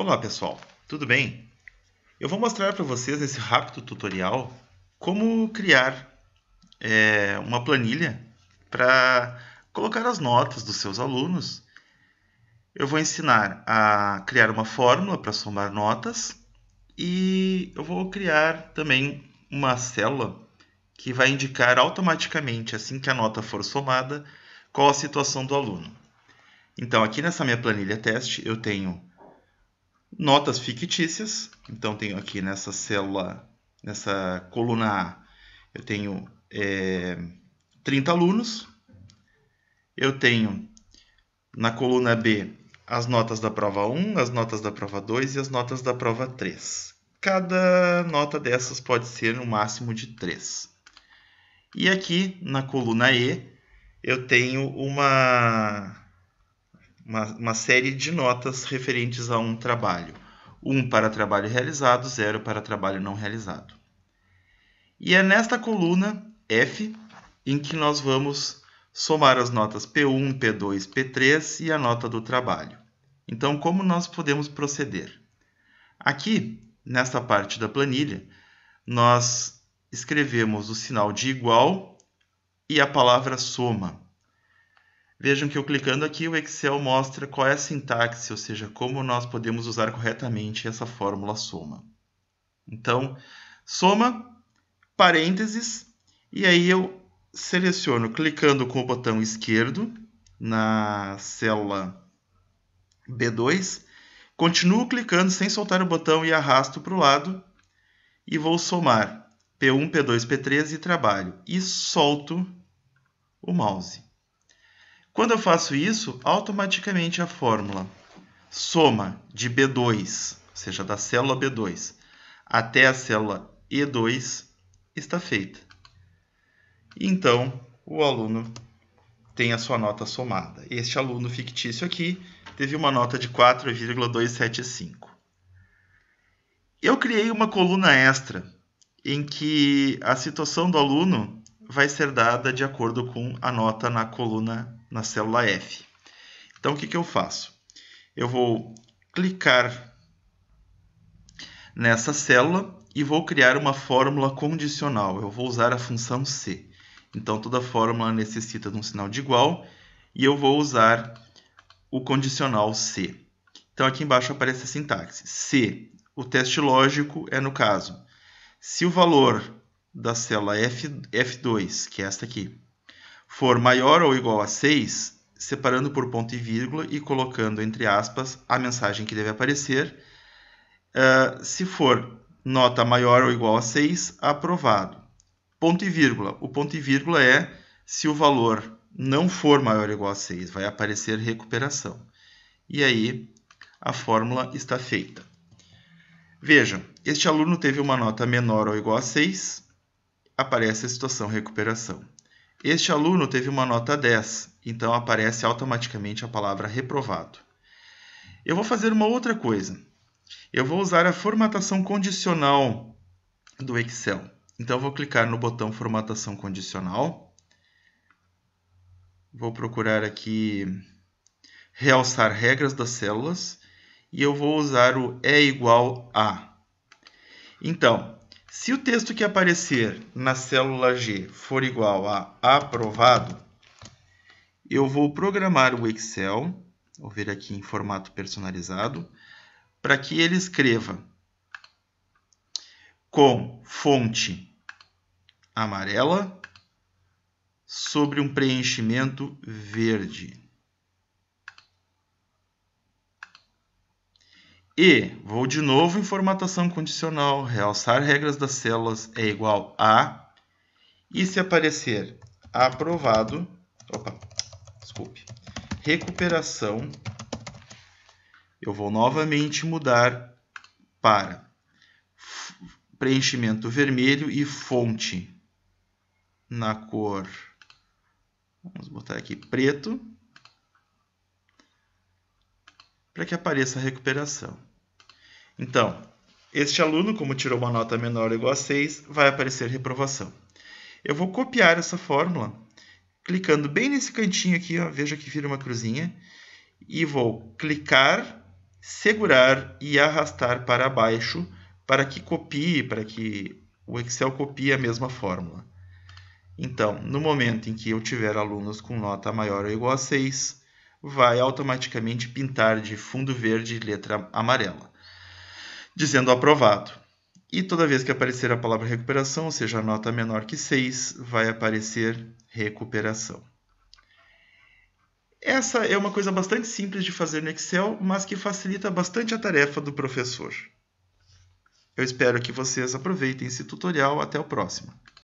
Olá pessoal, tudo bem? Eu vou mostrar para vocês nesse rápido tutorial como criar é, uma planilha para colocar as notas dos seus alunos. Eu vou ensinar a criar uma fórmula para somar notas e eu vou criar também uma célula que vai indicar automaticamente, assim que a nota for somada, qual a situação do aluno. Então, aqui nessa minha planilha teste, eu tenho Notas fictícias. Então tenho aqui nessa célula, nessa coluna A, eu tenho é, 30 alunos. Eu tenho na coluna B as notas da prova 1, as notas da prova 2 e as notas da prova 3. Cada nota dessas pode ser no máximo de 3. E aqui na coluna E eu tenho uma uma, uma série de notas referentes a um trabalho. 1 um para trabalho realizado, 0 para trabalho não realizado. E é nesta coluna F em que nós vamos somar as notas P1, P2, P3 e a nota do trabalho. Então, como nós podemos proceder? Aqui, nesta parte da planilha, nós escrevemos o sinal de igual e a palavra soma. Vejam que eu clicando aqui, o Excel mostra qual é a sintaxe, ou seja, como nós podemos usar corretamente essa fórmula soma. Então, soma, parênteses, e aí eu seleciono clicando com o botão esquerdo na célula B2, continuo clicando sem soltar o botão e arrasto para o lado e vou somar P1, P2, P3 e trabalho e solto o mouse. Quando eu faço isso, automaticamente a fórmula soma de B2, ou seja, da célula B2, até a célula E2 está feita. Então, o aluno tem a sua nota somada. Este aluno fictício aqui teve uma nota de 4,275. Eu criei uma coluna extra em que a situação do aluno vai ser dada de acordo com a nota na coluna na célula F. Então, o que, que eu faço? Eu vou clicar nessa célula e vou criar uma fórmula condicional. Eu vou usar a função C. Então, toda fórmula necessita de um sinal de igual e eu vou usar o condicional C. Então, aqui embaixo aparece a sintaxe. C, o teste lógico é no caso, se o valor da célula F, F2, que é esta aqui, for maior ou igual a 6, separando por ponto e vírgula e colocando entre aspas a mensagem que deve aparecer. Uh, se for nota maior ou igual a 6, aprovado. Ponto e vírgula. O ponto e vírgula é se o valor não for maior ou igual a 6, vai aparecer recuperação. E aí a fórmula está feita. Vejam, este aluno teve uma nota menor ou igual a 6, aparece a situação recuperação. Este aluno teve uma nota 10, então aparece automaticamente a palavra reprovado. Eu vou fazer uma outra coisa. Eu vou usar a formatação condicional do Excel. Então, vou clicar no botão Formatação Condicional. Vou procurar aqui Realçar Regras das Células. E eu vou usar o é igual a. Então, se o texto que aparecer na célula G for igual a aprovado, eu vou programar o Excel, vou ver aqui em formato personalizado, para que ele escreva com fonte amarela sobre um preenchimento verde. E vou de novo em formatação condicional, realçar regras das células é igual a. E se aparecer aprovado, opa, desculpe, recuperação, eu vou novamente mudar para preenchimento vermelho e fonte na cor, vamos botar aqui preto, para que apareça a recuperação. Então, este aluno, como tirou uma nota menor ou igual a 6, vai aparecer reprovação. Eu vou copiar essa fórmula, clicando bem nesse cantinho aqui, ó, veja que vira uma cruzinha, e vou clicar, segurar e arrastar para baixo para que copie, para que o Excel copie a mesma fórmula. Então, no momento em que eu tiver alunos com nota maior ou igual a 6, vai automaticamente pintar de fundo verde letra amarela dizendo aprovado. E toda vez que aparecer a palavra recuperação, ou seja, a nota menor que 6, vai aparecer recuperação. Essa é uma coisa bastante simples de fazer no Excel, mas que facilita bastante a tarefa do professor. Eu espero que vocês aproveitem esse tutorial. Até o próximo.